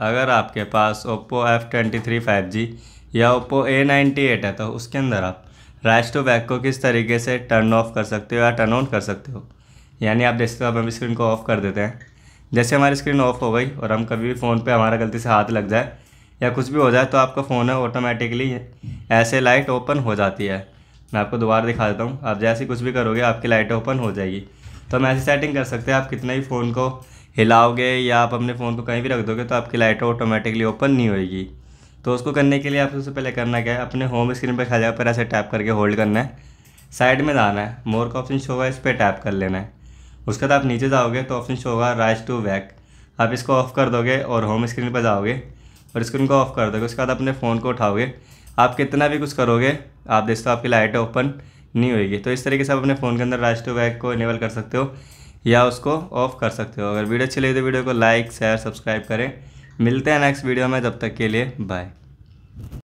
अगर आपके पास Oppo F twenty three five G या ओप्पो ए नाइन्टी एट है तो उसके अंदर आप रैश टू बैक को किस तरीके से टर्न ऑफ कर सकते हो या टर्न ऑन कर सकते हो यानी आप देखते हो हम स्क्रीन को ऑफ़ कर देते हैं जैसे हमारी स्क्रीन ऑफ हो गई और हम कभी भी फ़ोन पे हमारा गलती से हाथ लग जाए या कुछ भी हो जाए तो आपका फ़ोन है ऑटोमेटिकली ऐसे लाइट ओपन हो जाती है मैं आपको दोबारा दिखा देता हूँ आप जैसे कुछ भी करोगे आपकी लाइट ओपन हो जाएगी तो हम ऐसी सेटिंग कर सकते हैं आप कितने ही फ़ोन को हिलाओगे या आप अपने फ़ोन को कहीं भी रख दोगे तो आपकी लाइट ऑटोमेटिकली ओपन नहीं होएगी तो उसको करने के लिए आप सबसे पहले करना क्या है अपने होम स्क्रीन पर खा पर ऐसे टैप करके होल्ड करना है साइड में जाना है मोर का ऑप्शन शो होगा इस पर टैप कर लेना है उसके बाद आप नीचे जाओगे तो ऑप्शन शो होगा राइज टू बैक आप इसको ऑफ़ कर दोगे और होम स्क्रीन पर जाओगे और स्क्रीन को ऑफ़ कर दोगे उसके बाद अपने फ़ोन को उठाओगे आप कितना भी कुछ करोगे आप देखते हो आपकी लाइट ओपन नहीं होगी तो इस तरीके से आप अपने फ़ोन के अंदर राइज टू बैक को इनेबल कर सकते हो या उसको ऑफ कर सकते हो अगर वीडियो अच्छी लगी तो वीडियो को लाइक शेयर सब्सक्राइब करें मिलते हैं नेक्स्ट वीडियो में तब तक के लिए बाय